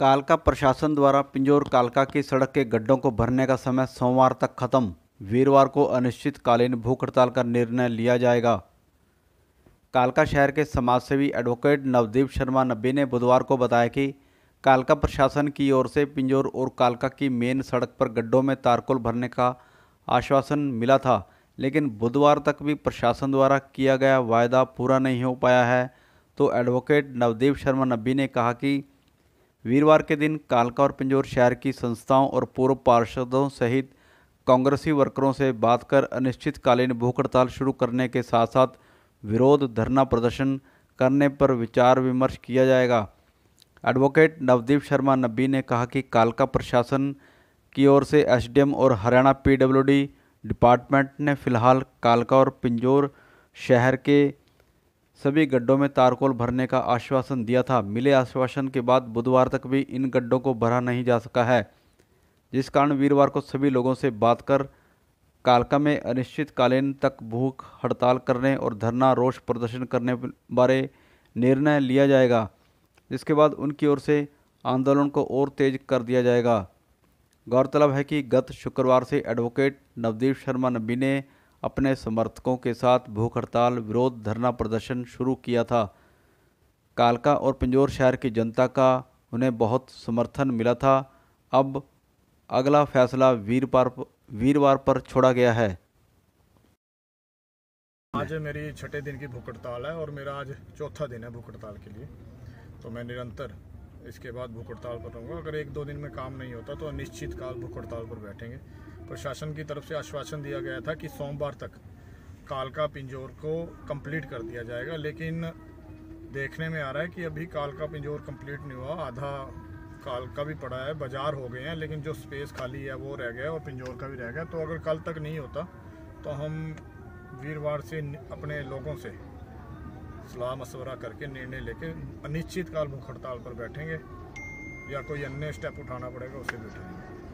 कालका प्रशासन द्वारा पिंजोर कालका की सड़क के गड्ढों को भरने का समय सोमवार तक खत्म वीरवार को अनिश्चितकालीन भूख हड़ताल का निर्णय लिया जाएगा कालका शहर के समाजसेवी एडवोकेट नवदीप शर्मा नब्बी ने बुधवार को बताया कि कालका प्रशासन की ओर से पिंजोर और कालका की मेन सड़क पर गड्ढों में तारकोल भरने का आश्वासन मिला था लेकिन बुधवार तक भी प्रशासन द्वारा किया गया वायदा पूरा नहीं हो पाया है तो एडवोकेट नवदीप शर्मा नब्बी ने कहा कि वीरवार के दिन कालका और पिंजौर शहर की संस्थाओं और पूर्व पार्षदों सहित कांग्रेसी वर्करों से बात कर अनिश्चितकालीन भूख हड़ताल शुरू करने के साथ साथ विरोध धरना प्रदर्शन करने पर विचार विमर्श किया जाएगा एडवोकेट नवदीप शर्मा नब्बी ने कहा कि कालका प्रशासन की ओर से एसडीएम और हरियाणा पीडब्ल्यूडी डिपार्टमेंट ने फिलहाल कालका और पिंजौर शहर के सभी गड्ढों में तारकोल भरने का आश्वासन दिया था मिले आश्वासन के बाद बुधवार तक भी इन गड्ढों को भरा नहीं जा सका है जिस कारण वीरवार को सभी लोगों से बात कर कालका में अनिश्चितकालीन तक भूख हड़ताल करने और धरना रोष प्रदर्शन करने बारे निर्णय लिया जाएगा जिसके बाद उनकी ओर से आंदोलन को और तेज कर दिया जाएगा गौरतलब है कि गत शुक्रवार से एडवोकेट नवदीप शर्मा नबी ने अपने समर्थकों के साथ भूख हड़ताल विरोध धरना प्रदर्शन शुरू किया था कालका और पिंजौर शहर की जनता का उन्हें बहुत समर्थन मिला था अब अगला फैसला वीरवार वीरवार पर छोड़ा गया है आज मेरी छठे दिन की भूख हड़ताल है और मेरा आज चौथा दिन है भूख हड़ताल के लिए तो मैं निरंतर इसके बाद भूख हड़ताल पर रहूँगा अगर एक दो दिन में काम नहीं होता तो निश्चित काल भूख हड़ताल पर बैठेंगे प्रशासन की तरफ से आश्वासन दिया गया था कि सोमवार तक कालका पिंजौर को कंप्लीट कर दिया जाएगा लेकिन देखने में आ रहा है कि अभी कालका पिंजौर कंप्लीट नहीं हुआ आधा कालका भी पड़ा है बाजार हो गए हैं लेकिन जो स्पेस खाली है वो रह गया और पिंजौर का भी रह गया तो अगर कल तक नहीं होता तो हम वीरवार से अपने लोगों से सलाह मशवरा करके निर्णय लेके अनिश्चितकाल भूख हड़ताल पर बैठेंगे या कोई अन्य स्टेप उठाना पड़ेगा उसे भी उठाएंगे